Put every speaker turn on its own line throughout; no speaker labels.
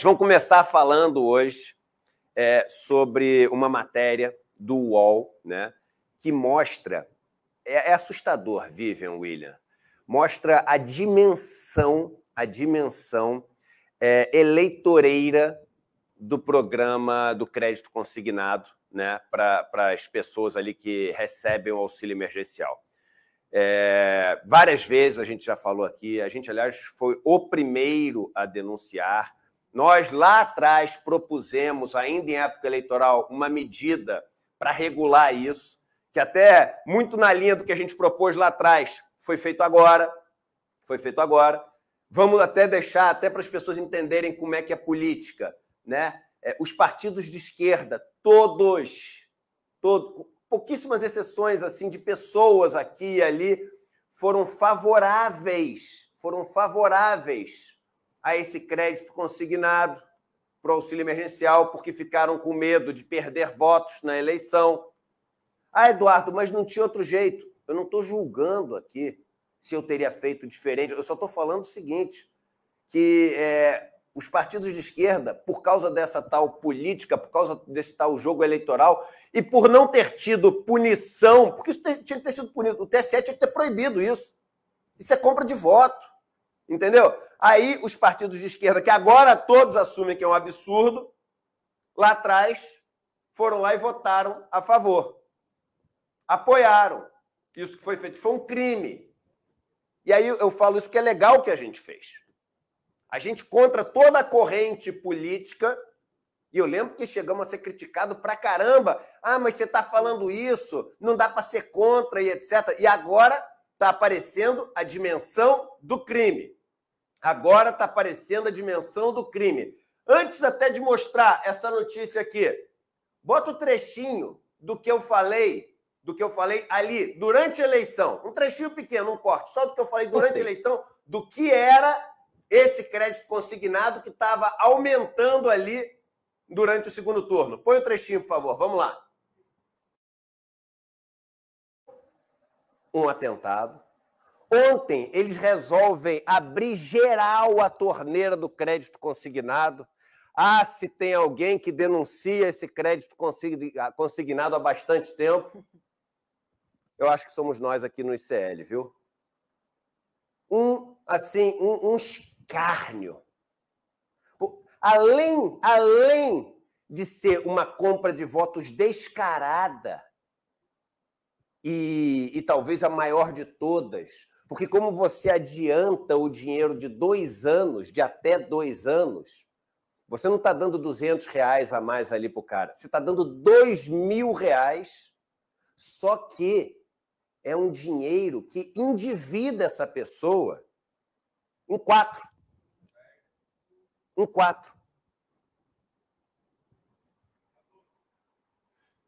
gente vai começar falando hoje é, sobre uma matéria do UOL, né, que mostra. É, é assustador, Vivian William. Mostra a dimensão, a dimensão é, eleitoreira do programa do crédito consignado né, para as pessoas ali que recebem o auxílio emergencial. É, várias vezes a gente já falou aqui, a gente, aliás, foi o primeiro a denunciar nós lá atrás propusemos, ainda em época eleitoral, uma medida para regular isso, que até muito na linha do que a gente propôs lá atrás, foi feito agora. Foi feito agora. Vamos até deixar, até para as pessoas entenderem como é que é política, né? É, os partidos de esquerda, todos, todos, pouquíssimas exceções assim de pessoas aqui e ali foram favoráveis, foram favoráveis a esse crédito consignado para o auxílio emergencial porque ficaram com medo de perder votos na eleição. Ah, Eduardo, mas não tinha outro jeito. Eu não estou julgando aqui se eu teria feito diferente. Eu só estou falando o seguinte: que é, os partidos de esquerda, por causa dessa tal política, por causa desse tal jogo eleitoral, e por não ter tido punição, porque isso tinha que ter sido punido, o TSE tinha que ter proibido isso. Isso é compra de voto, entendeu? Aí os partidos de esquerda, que agora todos assumem que é um absurdo, lá atrás foram lá e votaram a favor. Apoiaram isso que foi feito, foi um crime. E aí eu falo isso porque é legal o que a gente fez. A gente contra toda a corrente política. E eu lembro que chegamos a ser criticado pra caramba. Ah, mas você está falando isso, não dá para ser contra e etc. E agora está aparecendo a dimensão do crime. Agora está aparecendo a dimensão do crime. Antes até de mostrar essa notícia aqui, bota o um trechinho do que eu falei, do que eu falei ali durante a eleição. Um trechinho pequeno, um corte, só do que eu falei durante a eleição, do que era esse crédito consignado que estava aumentando ali durante o segundo turno. Põe o trechinho, por favor. Vamos lá. Um atentado Ontem eles resolvem abrir geral a torneira do crédito consignado. Ah, se tem alguém que denuncia esse crédito ah, consignado há bastante tempo. Eu acho que somos nós aqui no ICL, viu? Um, assim, um, um escárnio. Além, além de ser uma compra de votos descarada, e, e, talvez a maior de todas, porque como você adianta o dinheiro de dois anos, de até dois anos, você não está dando 200 reais a mais ali para o cara. Você está dando dois mil reais, só que é um dinheiro que endivida essa pessoa em quatro. Em quatro.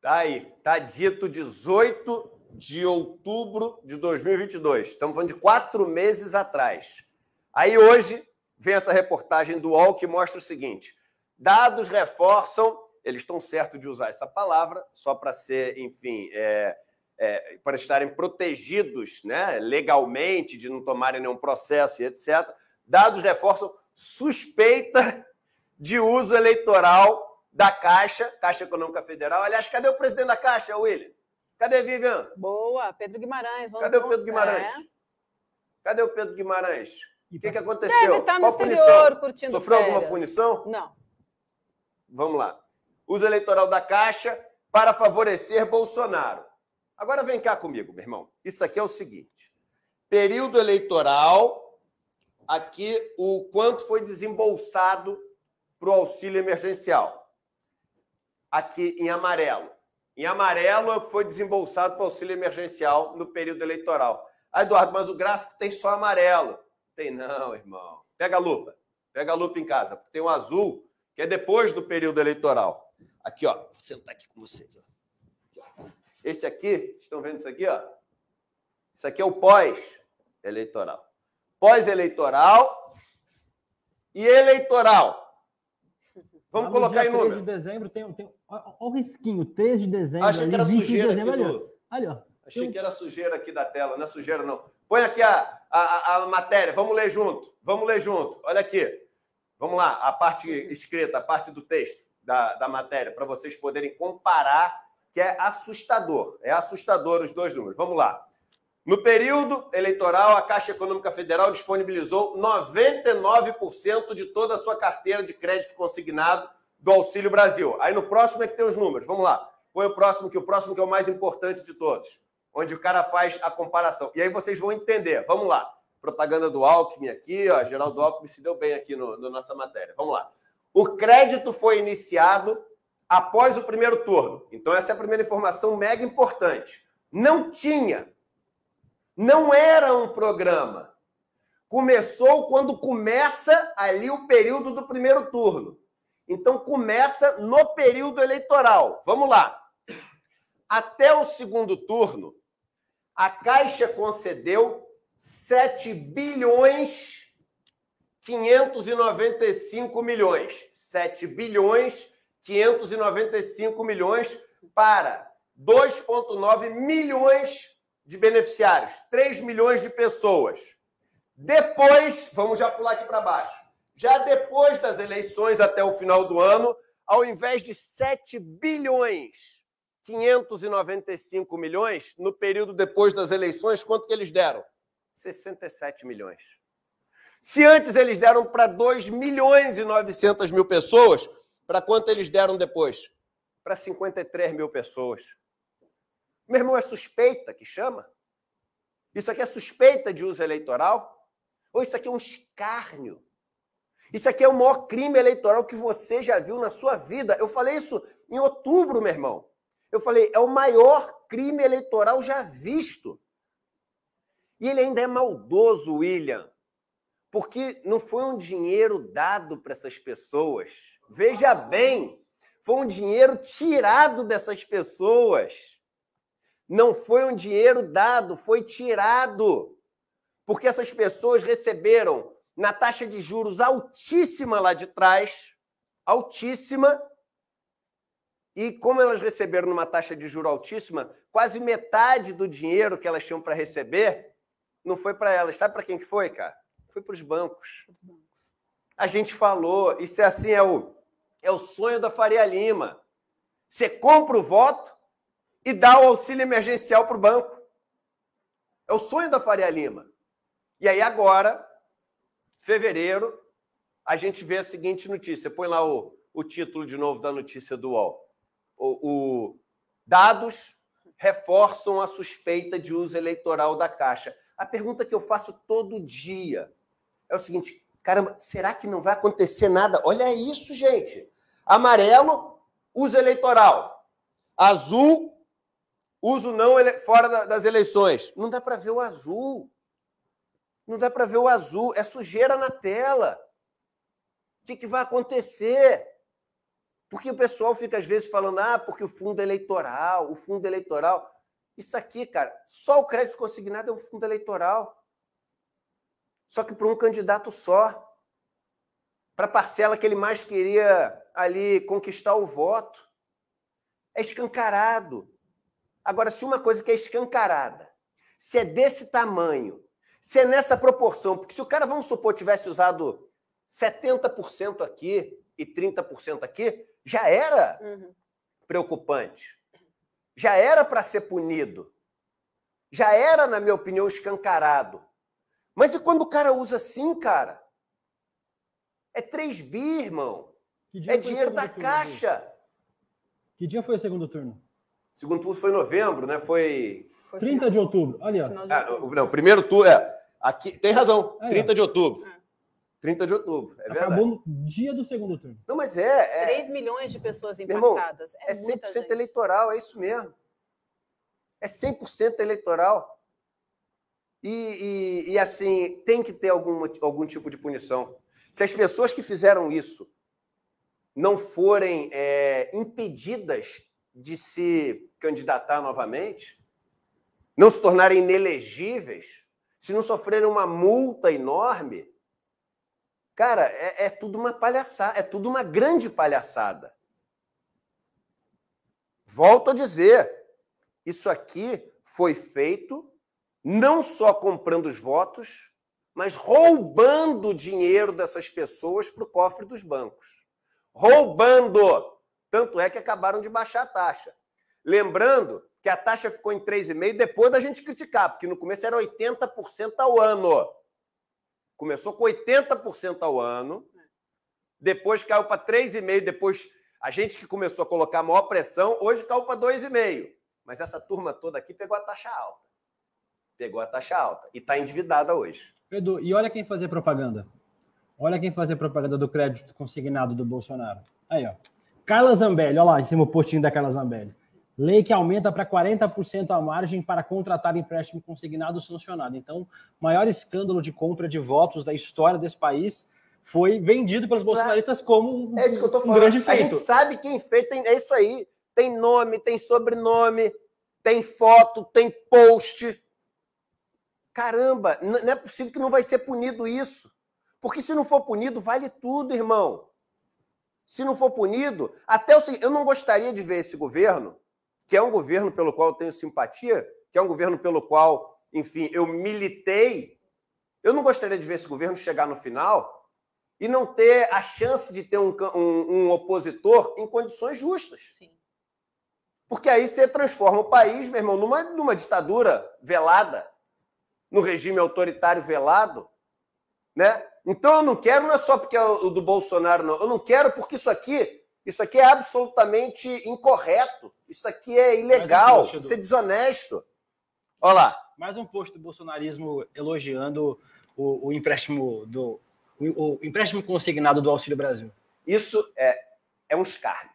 Tá aí, tá dito 18 de outubro de 2022. Estamos falando de quatro meses atrás. Aí hoje vem essa reportagem do UOL que mostra o seguinte: dados reforçam, eles estão certos de usar essa palavra, só para ser, enfim, é, é, para estarem protegidos né, legalmente, de não tomarem nenhum processo e etc. Dados reforçam suspeita de uso eleitoral da Caixa, Caixa Econômica Federal. Aliás, cadê o presidente da Caixa, William? Cadê Vivian? Boa, Pedro Guimarães. Cadê o Pedro Guimarães? É. Cadê o Pedro Guimarães? O que, que aconteceu? Deve estar tá no Qual exterior punição? curtindo Sofreu férias. alguma punição? Não. Vamos lá. Uso eleitoral da Caixa para favorecer Bolsonaro. Agora vem cá comigo, meu irmão. Isso aqui é o seguinte: período eleitoral, aqui o quanto foi desembolsado para o auxílio emergencial. Aqui em amarelo, em amarelo é o que foi desembolsado para o auxílio emergencial no período eleitoral. Ah, Eduardo, mas o gráfico tem só amarelo. Tem não, irmão. Pega a lupa. Pega a lupa em casa. Tem um azul, que é depois do período eleitoral. Aqui, ó. Vou sentar aqui com vocês. Ó. Esse aqui, vocês estão vendo isso aqui, ó? Isso aqui é o pós-eleitoral. Pós-eleitoral e eleitoral.
Vamos no colocar em número. 3 de
dezembro tem, tem ó, o risquinho, 3 de dezembro. Achei que era sujeira de dezembro, aqui do... ali, ó. Achei tem... que era sujeira aqui da tela, não é sujeira não. Põe aqui a, a, a matéria, vamos ler junto, vamos ler junto. Olha aqui, vamos lá, a parte escrita, a parte do texto da, da matéria, para vocês poderem comparar, que é assustador, é assustador os dois números. Vamos lá. No período eleitoral, a Caixa Econômica Federal disponibilizou 99% de toda a sua carteira de crédito consignado do Auxílio Brasil. Aí no próximo é que tem os números. Vamos lá. Põe o próximo, que o próximo que é o mais importante de todos, onde o cara faz a comparação. E aí vocês vão entender. Vamos lá. Propaganda do Alckmin aqui, ó. Geraldo Alckmin se deu bem aqui na no, no, nossa matéria. Vamos lá. O crédito foi iniciado após o primeiro turno. Então, essa é a primeira informação mega importante. Não tinha não era um programa. Começou quando começa ali o período do primeiro turno. Então começa no período eleitoral. Vamos lá. Até o segundo turno, a Caixa concedeu 7 bilhões 595 milhões. 7 bilhões 595 milhões para 2,9 milhões de beneficiários, 3 milhões de pessoas. Depois, vamos já pular aqui para baixo. Já depois das eleições até o final do ano, ao invés de 7 bilhões 595 milhões, no período depois das eleições, quanto que eles deram? 67 milhões. Se antes eles deram para 2 milhões e 900 mil pessoas, para quanto eles deram depois? Para 53 mil pessoas. Meu irmão, é suspeita que chama? Isso aqui é suspeita de uso eleitoral? Ou isso aqui é um escárnio? Isso aqui é o maior crime eleitoral que você já viu na sua vida. Eu falei isso em outubro, meu irmão. Eu falei, é o maior crime eleitoral já visto. E ele ainda é maldoso, William, porque não foi um dinheiro dado para essas pessoas. Veja bem, foi um dinheiro tirado dessas pessoas. Não foi um dinheiro dado, foi tirado. Porque essas pessoas receberam na taxa de juros altíssima lá de trás, altíssima, e como elas receberam numa taxa de juro altíssima, quase metade do dinheiro que elas tinham para receber não foi para elas. Sabe para quem que foi, cara? Foi para os bancos. A gente falou, isso é assim, é o, é o sonho da Faria Lima. Você compra o voto, e dá o auxílio emergencial para o banco. É o sonho da Faria Lima. E aí agora, fevereiro, a gente vê a seguinte notícia. Põe lá o, o título de novo da notícia do UOL. O, o, dados reforçam a suspeita de uso eleitoral da Caixa. A pergunta que eu faço todo dia é o seguinte: caramba, será que não vai acontecer nada? Olha isso, gente. Amarelo, uso eleitoral. Azul, uso não ele... fora da, das eleições. Não dá para ver o azul. Não dá para ver o azul. É sujeira na tela. O que, que vai acontecer? Porque o pessoal fica às vezes falando, ah, porque o fundo eleitoral, o fundo eleitoral. Isso aqui, cara, só o crédito consignado é um fundo eleitoral. Só que para um candidato só. Para a parcela que ele mais queria ali conquistar o voto. É escancarado. Agora, se uma coisa que é escancarada, se é desse tamanho, se é nessa proporção, porque se o cara, vamos supor, tivesse usado 70% aqui e 30% aqui, já era uhum. preocupante. Já era para ser punido. Já era, na minha opinião, escancarado. Mas e quando o cara usa assim, cara? É 3 bi, irmão. é dinheiro da turno, caixa. Que dia foi o segundo turno? segundo turno foi em novembro, né? Foi. 30 de outubro, aliás. Ah, não, primeiro turno. É, aqui, tem razão, ah, 30 é. de outubro. É. Ah. 30 de outubro, é verdade. Acabou no dia do segundo turno. Não, mas é. é... 3 milhões de pessoas impactadas. irmão, é, é 100% gente. eleitoral, é isso mesmo. É 100% eleitoral. E, e, e, assim, tem que ter algum, algum tipo de punição. Se as pessoas que fizeram isso não forem é, impedidas de se candidatar novamente, não se tornarem inelegíveis, se não sofrerem uma multa enorme, cara, é, é tudo uma palhaçada, é tudo uma grande palhaçada. Volto a dizer, isso aqui foi feito não só comprando os votos, mas roubando o dinheiro dessas pessoas para o cofre dos bancos. Roubando! Tanto é que acabaram de baixar a taxa. Lembrando que a taxa ficou em 3,5% depois da gente criticar, porque no começo era 80% ao ano. Começou com 80% ao ano, depois caiu para 3,5%, depois a gente que começou a colocar maior pressão, hoje caiu para 2,5%. Mas essa turma toda aqui pegou a taxa alta. Pegou a taxa alta e está endividada hoje. Edu, e olha quem fazer propaganda. Olha quem fazer propaganda do crédito consignado do Bolsonaro. Aí, ó. Carla Zambelli, olha lá em cima o postinho da Carla Zambelli. Lei que aumenta para 40% a margem para contratar empréstimo consignado sancionado. Então, maior escândalo de compra de votos da história desse país foi vendido pelos bolsonaristas como um, é isso que eu tô falando. um grande feito. A gente sabe quem fez, tem, é isso aí. Tem nome, tem sobrenome, tem foto, tem post. Caramba, não é possível que não vai ser punido isso. Porque se não for punido, vale tudo, irmão se não for punido, até o eu não gostaria de ver esse governo, que é um governo pelo qual eu tenho simpatia, que é um governo pelo qual, enfim, eu militei. Eu não gostaria de ver esse governo chegar no final e não ter a chance de ter um, um, um opositor em condições justas. Sim. Porque aí você transforma o país, meu irmão, numa, numa ditadura velada, no regime autoritário velado, né? Então eu não quero, não é só porque é o do Bolsonaro, não. Eu não quero porque isso aqui, isso aqui é absolutamente incorreto. Isso aqui é ilegal, um isso é desonesto. Olha lá. Mais um post do bolsonarismo elogiando o, o empréstimo do o, o, empréstimo consignado do Auxílio Brasil. Isso é, é um escárnio.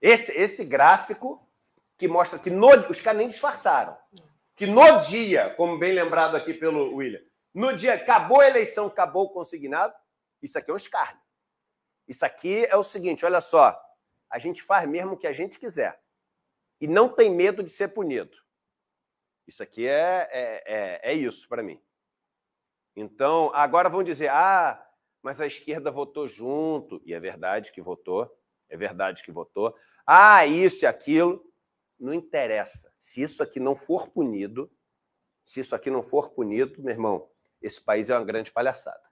Esse, esse gráfico que mostra que no, os caras nem disfarçaram. Que no dia, como bem lembrado aqui pelo William, no dia acabou a eleição, acabou o consignado. Isso aqui é um escárnio. Isso aqui é o seguinte, olha só. A gente faz mesmo o que a gente quiser. E não tem medo de ser punido. Isso aqui é, é, é, é isso para mim. Então, agora vão dizer, ah, mas a esquerda votou junto. E é verdade que votou. É verdade que votou. Ah, isso e aquilo. Não interessa. Se isso aqui não for punido, se isso aqui não for punido, meu irmão, esse país é uma grande palhaçada.